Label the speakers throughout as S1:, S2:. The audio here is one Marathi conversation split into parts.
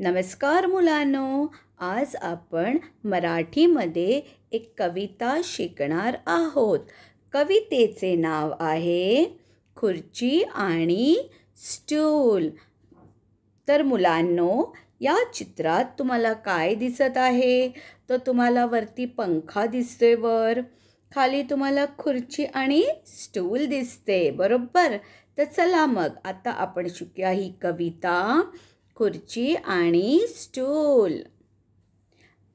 S1: नमस्कार मुलांनो आज आपण मराठीमध्ये एक कविता शिकणार आहोत कवितेचे नाव आहे खुर्ची आणि स्टूल तर मुलांनो या चित्रात तुम्हाला काय दिसत आहे तर तुम्हाला वरती पंखा दिसतोय वर खाली तुम्हाला खुर्ची आणि स्टूल दिसते बरोबर तर चला मग आता आपण शिकूया ही कविता खुर्ची आणि स्टूल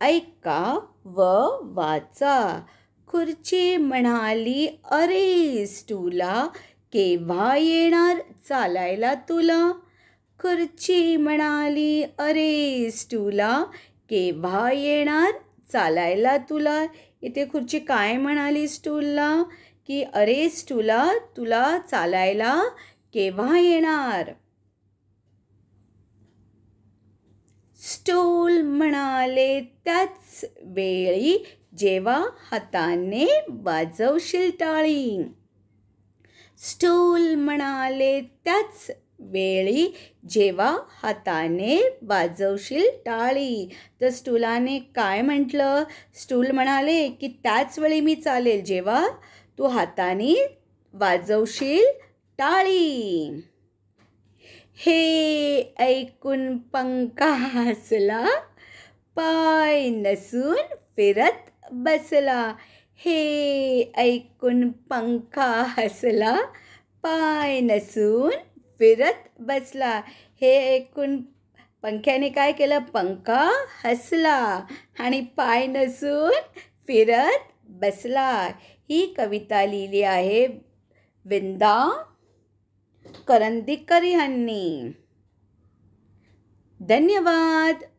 S1: ऐका व वाचा खुर्ची म्हणाली अरे स्टूला केव्हा येणार चालायला तुला खुर्ची म्हणाली अरे स्टूला केव्हा येणार चालायला तुला इथे खुर्ची काय म्हणाली स्टूलला की अरे स्टूला तुला चालायला केव्हा येणार स्टूल म्हणाले त्याच वेळी जेव्हा हाताने वाजवशील टाळी स्टूल म्हणाले त्याच वेळी जेव्हा हाताने वाजवशील टाळी तर स्टुलाने काय म्हटलं स्टूल म्हणाले की त्याच वेळी मी चालेल जेव्हा तू हाताने वाजवशील टाळी हे ऐकुन पंखा हसला पाय नसुन फिरत बसला हे ऐकुन पंखा हसला पाय नसुन फिरत बसला हे ऐकून पंख्याने काय केलं पंखा हसला आणि पाय नसून फिरत बसला ही कविता लिहिली आहे विंदा करंदीकर यांनी धन्यवाद